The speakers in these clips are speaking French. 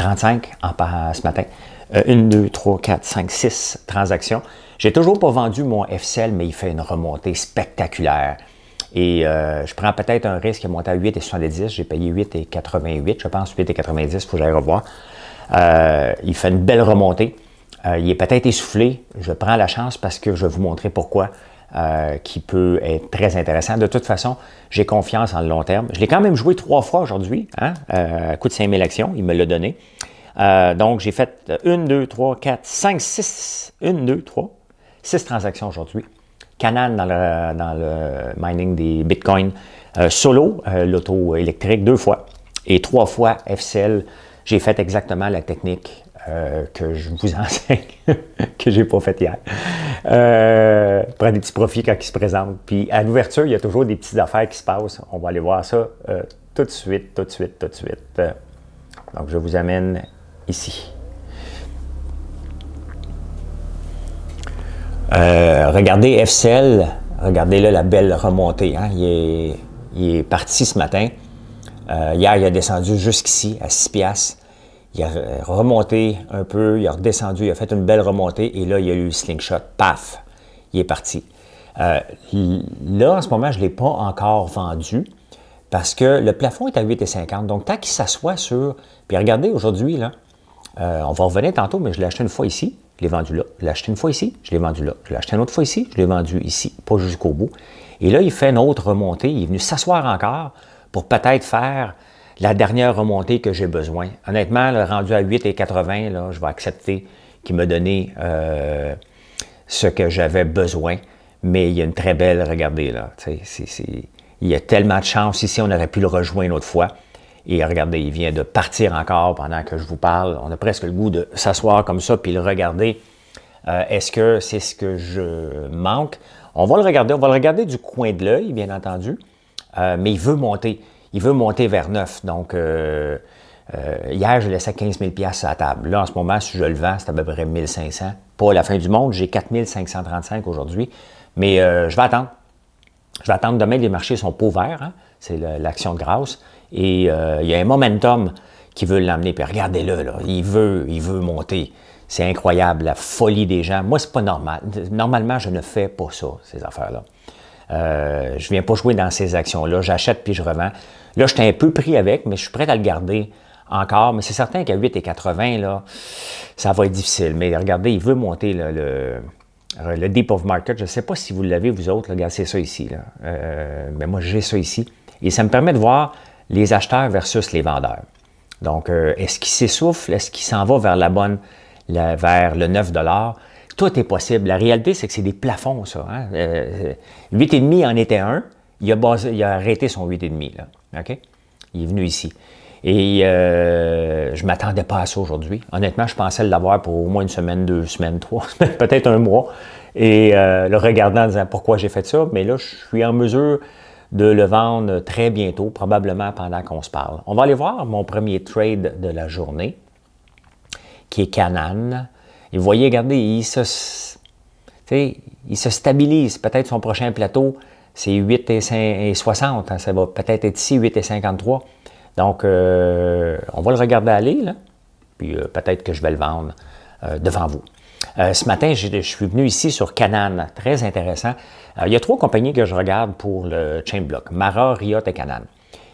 35 en, euh, ce matin. 1, 2, 3, 4, 5, 6 six transactions. J'ai toujours pas vendu mon FCL, mais il fait une remontée spectaculaire. Et euh, je prends peut-être un risque, qui est à 8,70. J'ai payé 8,88, je pense, 8,90, il faut que j'aille revoir. Euh, il fait une belle remontée. il est peut-être essoufflé. Je prends la chance parce que je vais vous montrer pourquoi. Euh, qui peut être très intéressant. De toute façon, j'ai confiance en le long terme. Je l'ai quand même joué trois fois aujourd'hui, un hein, euh, coup de 5000 actions, il me l'a donné. Euh, donc, j'ai fait une, deux, trois, quatre, cinq, 6, 1, 2, 3, 6 transactions aujourd'hui. Canal dans le, dans le, mining des bitcoins. solo, l'auto électrique, deux fois. Et trois fois FCL, j'ai fait exactement la technique euh, que je vous enseigne, que j'ai pas fait hier. Euh, prendre des petits profits quand ils se présente Puis à l'ouverture, il y a toujours des petites affaires qui se passent. On va aller voir ça euh, tout de suite, tout de suite, tout de suite. Euh, donc je vous amène ici. regardez FCL, regardez là la belle remontée. Hein. Il, est, parti ce matin. hier, il a descendu jusqu'ici à 6 piastres. Il a euh, remonté un peu, il a redescendu, il a fait une belle remontée et là, il a eu slingshot. Paf! Il est parti. Euh, là, en ce moment, je ne l'ai pas encore vendu parce que le plafond est à 8,50. Donc, tant qu'il s'assoit sur. Puis regardez, aujourd'hui, là, euh, on va revenir tantôt, mais je l'ai acheté une fois ici, je l'ai vendu là. Je l'ai acheté une fois ici, je l'ai vendu là. Je l'ai acheté une autre fois ici, je l'ai vendu ici, pas jusqu'au bout. Et là, il fait une autre remontée. Il est venu s'asseoir encore pour peut-être faire la dernière remontée que j'ai besoin. Honnêtement, le rendu à 8,80, là, je vais accepter qu'il me donnait euh, ce que j'avais besoin. Mais il y a une très belle, regardez là. il y a tellement de chance ici, on aurait pu le rejoindre une autre fois. Et regardez, il vient de partir encore pendant que je vous parle. On a presque le goût de s'asseoir comme ça puis le regarder. Euh, est-ce que c'est ce que je manque? On va le regarder. On va le regarder du coin de l'œil, bien entendu. Euh, mais il veut monter il veut monter vers 9. Donc, euh, euh, hier, je laissais 15 000 à la table. Là, en ce moment, si je le vends, c'est à peu près 1 500. Pas la fin du monde, j'ai 4 535 aujourd'hui. Mais euh, je vais attendre. Je vais attendre demain, les marchés sont pas ouverts. Hein. C'est l'action de grâce. Et il y a un momentum qui veut l'emmener. Puis regardez-le, il veut, il veut monter. C'est incroyable, la folie des gens. Moi, c'est pas normal. Normalement, je ne fais pas ça, ces affaires-là. Euh, je ne viens pas jouer dans ces actions-là. J'achète puis je revends. Là, je suis un peu pris avec, mais je suis prêt à le garder encore. Mais c'est certain qu'à 8 et 80, ça va être difficile. Mais regardez, il veut monter le, deep of market. Je ne sais pas si vous l'avez, vous autres. regardez, ça ici. Euh, mais moi, j'ai ça ici. Et ça me permet de voir les acheteurs versus les vendeurs. Donc, euh, est-ce qu'il s'essouffle? Est-ce qu'il s'en va vers la bonne, vers le 9 tout est possible. La réalité, c'est que c'est des plafonds, ça. Hein? Euh, euh, et demi en était un. Il a, il a arrêté son 8,5. Là. OK? Il est venu ici. Et euh, je ne m'attendais pas à ça aujourd'hui. Honnêtement, je pensais l'avoir pour au moins une semaine, deux semaines, trois semaines, peut-être un mois. Et le regardant en disant pourquoi j'ai fait ça, mais là, je suis en mesure de le vendre très bientôt, probablement pendant qu'on se parle. On va aller voir mon premier trade de la journée, qui est Canan vous voyez, regardez, il se, il se stabilise. Peut-être son prochain plateau, c'est 8 et, 60. Hein, ça va peut-être être ici, 8 et 53. Donc, euh, on va le regarder aller, là. Puis euh, peut-être que je vais le vendre euh, devant vous. ce matin, je suis venu ici sur Canan. Très intéressant. il y a trois compagnies que je regarde pour le chain block. Mara, Riot et Canan.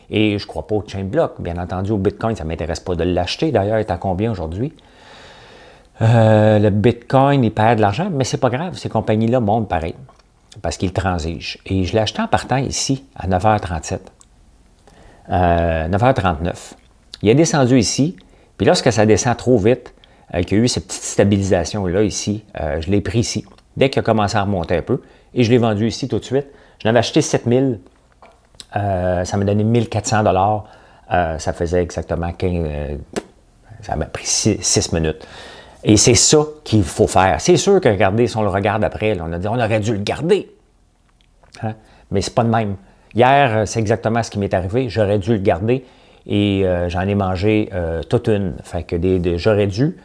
Et je ne crois pas au chain block. Bien entendu, au Bitcoin, ça ne m'intéresse pas de l'acheter. D'ailleurs, il est à combien aujourd'hui? Euh, le Bitcoin, il perd de l'argent, mais c'est pas grave, ces compagnies-là montent pareil, parce qu'ils transigent. Et je l'ai acheté en partant ici, à 9h37, 9h39. Euh, il est descendu ici, puis lorsque ça descend trop vite, euh, qu'il y a eu cette petite stabilisation-là ici, je l'ai pris ici, dès qu'il a commencé à remonter un peu, et je l'ai vendu ici tout de suite. j'en avais acheté 7000, ça m'a donné 1400 dollars, ça faisait exactement 15, ça m'a pris 6 minutes. Et c'est ça qu'il faut faire. C'est sûr que, regardez, si on le regarde après, on a dit on aurait dû le garder. Hein? Mais c'est pas de même. Hier, euh, c'est exactement ce qui m'est arrivé. J'aurais dû le garder et euh, j'en ai mangé euh, toute une. Fait que j'aurais dû,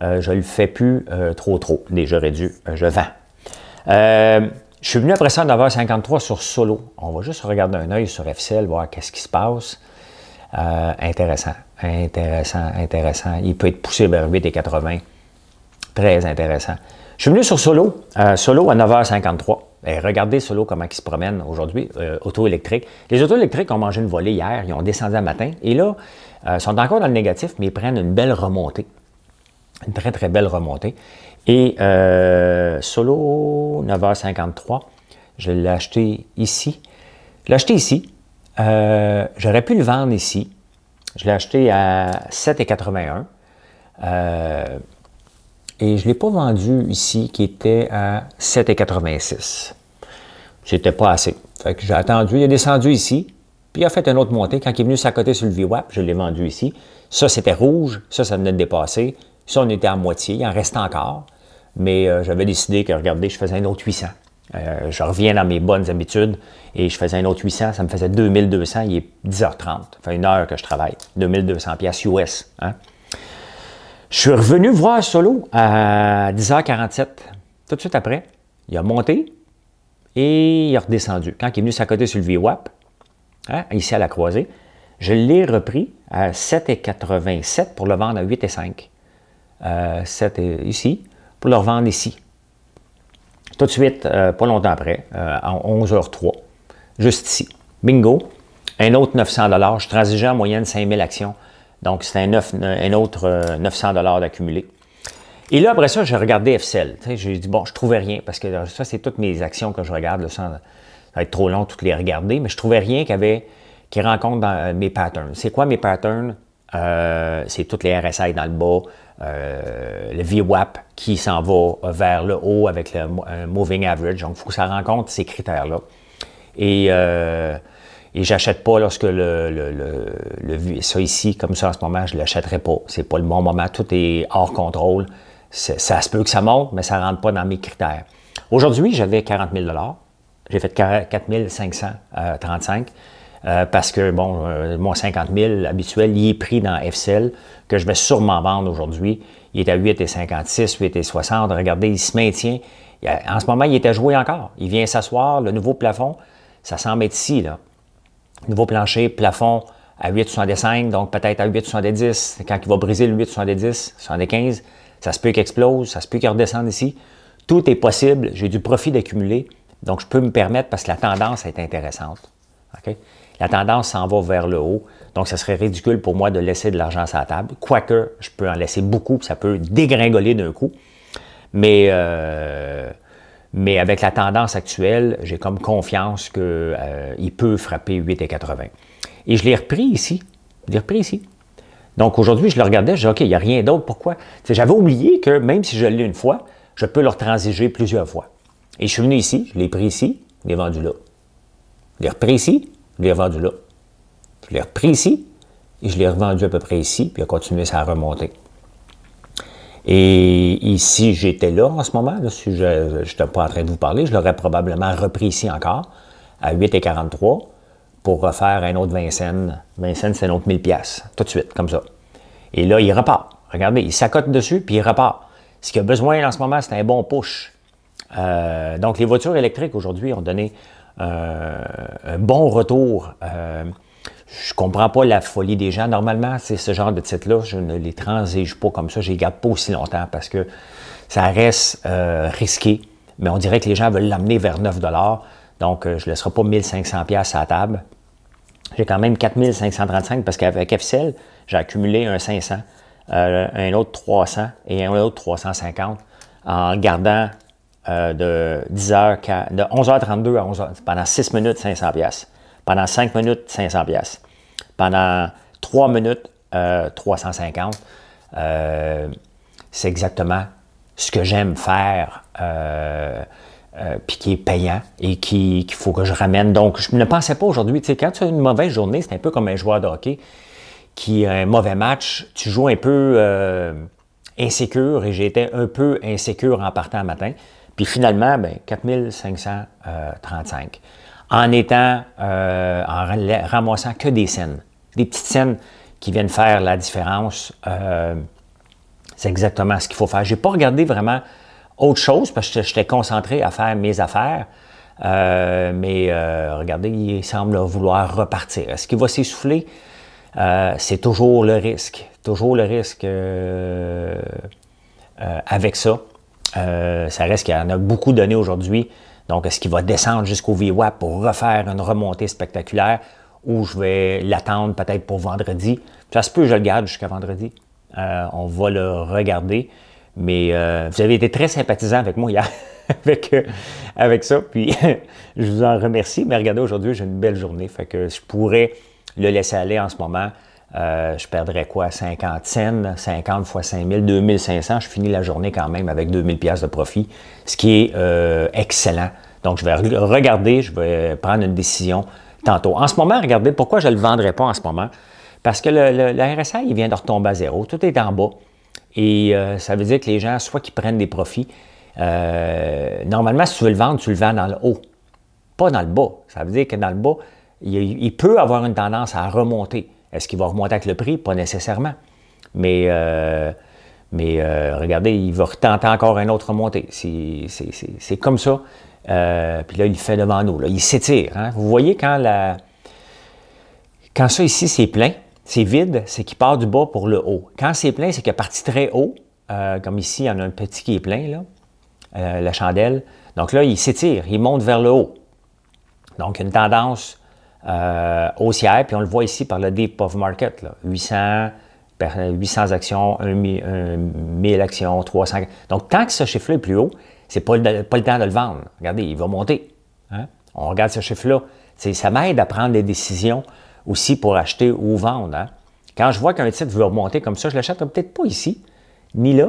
Je je le fais plus trop trop. j'aurais dû, je vends. je suis venu après ça à 9h53 sur Solo. On va juste regarder un œil sur FCL, voir qu'est-ce qui se passe. intéressant, intéressant, intéressant. Il peut être poussé vers 8 et 80. Très intéressant. Je suis venu sur Solo, euh, Solo à 9h53. Et regardez Solo comment il se promène aujourd'hui, euh, auto électrique. Les auto électriques ont mangé une volée hier, ils ont descendu un matin et là, euh, sont encore dans le négatif, mais ils prennent une belle remontée. Une très, très belle remontée. Et Solo, 9h53, je l'ai acheté ici. Je l'ai acheté ici. J'aurais pu le vendre ici. Je l'ai acheté à 7,81 et je ne l'ai pas vendu ici qui était à 7,86. C'était pas assez. Fait que j'ai attendu, il est descendu ici, puis il a fait une autre montée. Quand il est venu s'accoter sur le VWAP, je l'ai vendu ici. Ça, c'était rouge, ça, ça venait de dépasser. Ça, on était à moitié, il en reste encore. Mais euh, j'avais décidé que, regardez, je faisais un autre 800. Euh, je reviens dans mes bonnes habitudes et je faisais un autre 800, ça me faisait 2200, il est 10h30, Enfin une heure que je travaille, 2200 pièces US. Je suis revenu voir Solo à 10h47, tout de suite après. Il a monté et il a redescendu. Quand il est venu s'accoter sur le VWAP, hein, ici à la croisée, je l'ai repris à 7,87 pour le vendre à 8,5. Euh, 7 ici, pour le revendre ici. Tout de suite, euh, pas longtemps après, à euh, 11h03, juste ici. Bingo, un autre 900 Je transigeais en moyenne 5000 actions donc, c'est un, autre 900 euh, dollars d'accumulé. Et là, après ça, j'ai regardé FCL. J'ai dit, bon, je ne trouvais rien parce que ça, c'est toutes mes actions que je regarde. ça va être trop long toutes les regarder, mais je ne trouvais rien qui, qui rencontre dans euh, mes patterns. C'est quoi mes patterns? Euh, c'est toutes les RSI dans le bas, le VWAP qui s'en va vers le haut avec le Moving Average. Donc, il faut que ça rencontre ces critères-là. Et euh, et j'achète pas lorsque le, ça ici, comme ça en ce moment, je l'achèterai pas. C'est pas le bon moment. Tout est hors contrôle. ça se peut que ça monte, mais ça rentre pas dans mes critères. Aujourd'hui, j'avais 40 000 J'ai fait 4 535 euh, euh, parce que, bon, mon 50 000 habituel, il est pris dans FCL, que je vais sûrement vendre aujourd'hui. Il est à 8,56, 8,60. Regardez, il se maintient. en ce moment, il est à jouer encore. Il vient s'asseoir, le nouveau plafond, ça semble être ici, là. Nouveau plancher, plafond à 8,75, donc peut-être à 8,70. Quand il va briser le 8,70, 75, ça se peut qu'il explose, ça se peut qu'il redescende ici. Tout est possible. J'ai du profit d'accumuler, donc je peux me permettre parce que la tendance est intéressante. La tendance s'en va vers le haut, donc ça serait ridicule pour moi de laisser de l'argent sur la table. Quoique, je peux en laisser beaucoup, ça peut dégringoler d'un coup. Mais euh, mais avec la tendance actuelle, j'ai comme confiance qu'il euh, peut frapper 8 Et je l'ai repris ici. Je l'ai repris ici. Donc aujourd'hui, je le regardais, je disais, OK, il n'y a rien d'autre. Pourquoi? J'avais oublié que même si je l'ai une fois, je peux le transiger plusieurs fois. Et je suis venu ici, je l'ai pris ici, je l'ai vendu là. Je l'ai repris ici, je l'ai vendu là. Je l'ai repris ici, et je l'ai revendu à peu près ici, puis il a continué sa remontée. Et ici, j'étais là en ce moment. Là, si je n'étais pas en train de vous parler, je l'aurais probablement repris ici encore à 8,43 pour refaire un autre Vincennes. Vincennes, c'est un autre 1000 pièces tout de suite, comme ça. Et là, il repart. Regardez, il s'accote dessus, puis il repart. Ce qu'il a besoin en ce moment, c'est un bon push. Euh, donc, les voitures électriques aujourd'hui ont donné un bon retour. Euh, je comprends pas la folie des gens. Normalement, c'est ce genre de titres-là, je ne les transige pas comme ça, je les garde pas aussi longtemps parce que ça reste euh, risqué. Mais on dirait que les gens veulent l'amener vers 9 donc euh, je ne laisserai pas 1500 500 à la table. J'ai quand même 4535 parce qu'avec FCL, j'ai accumulé un 500, euh, un autre 300 et un autre 350 en gardant de, 10 11h32 à 11h, pendant 6 minutes, 500 pendant 5 minutes, 500 pièces. Pendant 3 minutes, 350. Euh, euh, c'est exactement ce que j'aime faire, euh, euh puis qui est payant et qu'il faut que je ramène. Donc, je ne pensais pas aujourd'hui, tu sais, quand tu as une mauvaise journée, c'est un peu comme un joueur de hockey qui a un mauvais match, tu joues un peu insécure et j'étais un peu insécure en partant le matin. Puis finalement, ben, 4535 en étant, euh, en ramassant que des scènes. Des petites scènes qui viennent faire la différence. Euh, c'est exactement ce qu'il faut faire. Je n'ai pas regardé vraiment autre chose parce que j'étais concentré à faire mes affaires. Euh, mais regardez, il semble vouloir repartir. Est-ce qu'il va s'essouffler? c'est toujours le risque. Toujours le risque avec ça. ça reste qu'il y en a beaucoup donné aujourd'hui. Donc, est-ce qu'il va descendre jusqu'au VWAP pour refaire une remontée spectaculaire ou je vais l'attendre peut-être pour vendredi? Ça se peut, je le garde jusqu'à vendredi. Euh, on va le regarder. Mais euh, vous avez été très sympathisant avec moi hier, avec, euh, avec ça. Puis je vous en remercie. Mais regardez, aujourd'hui, j'ai une belle journée. Fait que je pourrais le laisser aller en ce moment. Euh, je perdrais quoi? 50 cents, 50 fois 5000, 2500. Je finis la journée quand même avec 2000 pièces de profit, ce qui est euh, excellent. Donc, je vais regarder, je vais prendre une décision tantôt. En ce moment, regardez, pourquoi je ne le vendrais pas en ce moment? Parce que le, RSA il vient de retomber à zéro. Tout est en bas. Et euh, ça veut dire que les gens, soit qu'ils prennent des profits, normalement, si tu veux le vendre, tu le vends dans le haut, pas dans le bas. Ça veut dire que dans le bas, il peut avoir une tendance à remonter. Est-ce qu'il va remonter avec le prix? Pas nécessairement. Mais, euh, mais euh, regardez, il va retenter encore une autre remontée. C'est comme ça. Euh, puis là, il fait devant nous. Là. Il s'étire. Hein. Vous voyez quand la... Quand ça ici, c'est plein, c'est vide, c'est qu'il part du bas pour le haut. Quand c'est plein, c'est qu'il est parti très haut. comme ici, il y en a un petit qui est plein, là, la chandelle. Donc là, il s'étire, il monte vers le haut. Donc, une tendance haussière, euh, puis on le voit ici par le Deep of Market, 800, 800 actions, 1000 actions, 300. Donc, tant que ce chiffre-là est plus haut, c'est pas, pas le temps de le vendre. Regardez, il va monter. Hein. On regarde ce chiffre-là. Ça m'aide à prendre des décisions aussi pour acheter ou vendre. Hein. Quand je vois qu'un titre veut remonter comme ça, je l'achète peut-être pas ici, ni là,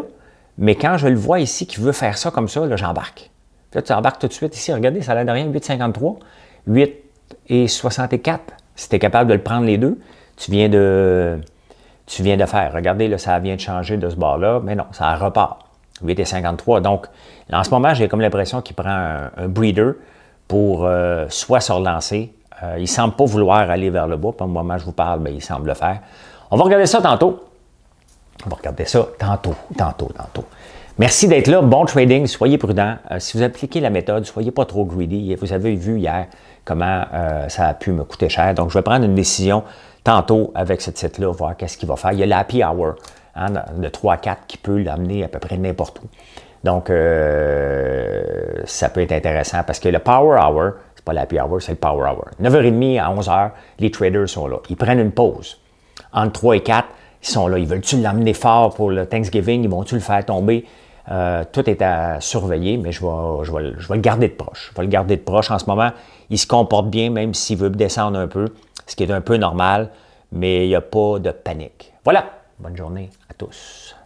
mais quand je le vois ici qui veut faire ça comme ça, là, j'embarque. Là, tu embarques tout de suite ici. Regardez, ça n'a l'air de rien, 8,53. 8, et 64. Si tu es capable de le prendre les deux, tu viens de, tu viens de faire. Regardez, ça vient de changer de ce bord-là, mais non, ça repart. 8 et 53. Donc, en ce moment, j'ai comme l'impression qu'il prend un, breeder pour euh, soit se relancer. Euh, il ne semble pas vouloir aller vers le bas. Pour le moment, je vous parle, mais il semble le faire. On va regarder ça tantôt. On va regarder ça tantôt, tantôt, tantôt. Merci d'être là. Bon trading. Soyez prudent. Euh, si vous appliquez la méthode, soyez pas trop greedy. Vous avez vu hier comment euh, ça a pu me coûter cher. Donc, je vais prendre une décision tantôt avec ce site-là, voir qu'est-ce qu'il va faire. Il y a l'happy hour hein, de 3 à 4 qui peut l'amener à peu près n'importe où. Donc, euh, ça peut être intéressant parce que le power hour, c'est pas l'happy hour, c'est le power hour. 9h30 à 11h, les traders sont là. Ils prennent une pause. Entre 3 et 4, ils sont là. Ils veulent-tu l'amener fort pour le Thanksgiving? Ils vont-tu le faire tomber? Euh, tout est à surveiller, mais je vais, je vais, le garder de proche. Je vais le garder de proche. En ce moment, il se comporte bien, même s'il veut descendre un peu, ce qui est un peu normal, mais il n'y a pas de panique. Voilà, bonne journée à tous.